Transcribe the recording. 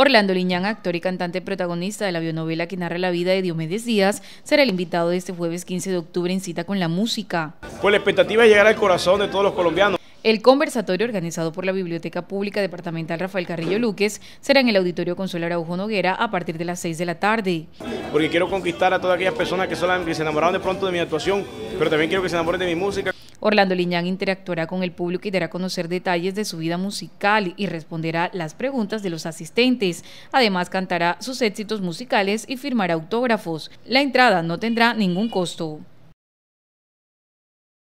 Orlando Liñán, actor y cantante protagonista de la bionovela que narra la vida de Diomedes Díaz, será el invitado de este jueves 15 de octubre en cita con la música. Pues la expectativa es llegar al corazón de todos los colombianos. El conversatorio organizado por la Biblioteca Pública Departamental Rafael Carrillo Luques será en el Auditorio Consuelo Araujo Noguera a partir de las 6 de la tarde. Porque quiero conquistar a todas aquellas personas que, que se enamoraron de pronto de mi actuación, pero también quiero que se enamoren de mi música. Orlando Liñán interactuará con el público y dará a conocer detalles de su vida musical y responderá las preguntas de los asistentes. Además, cantará sus éxitos musicales y firmará autógrafos. La entrada no tendrá ningún costo.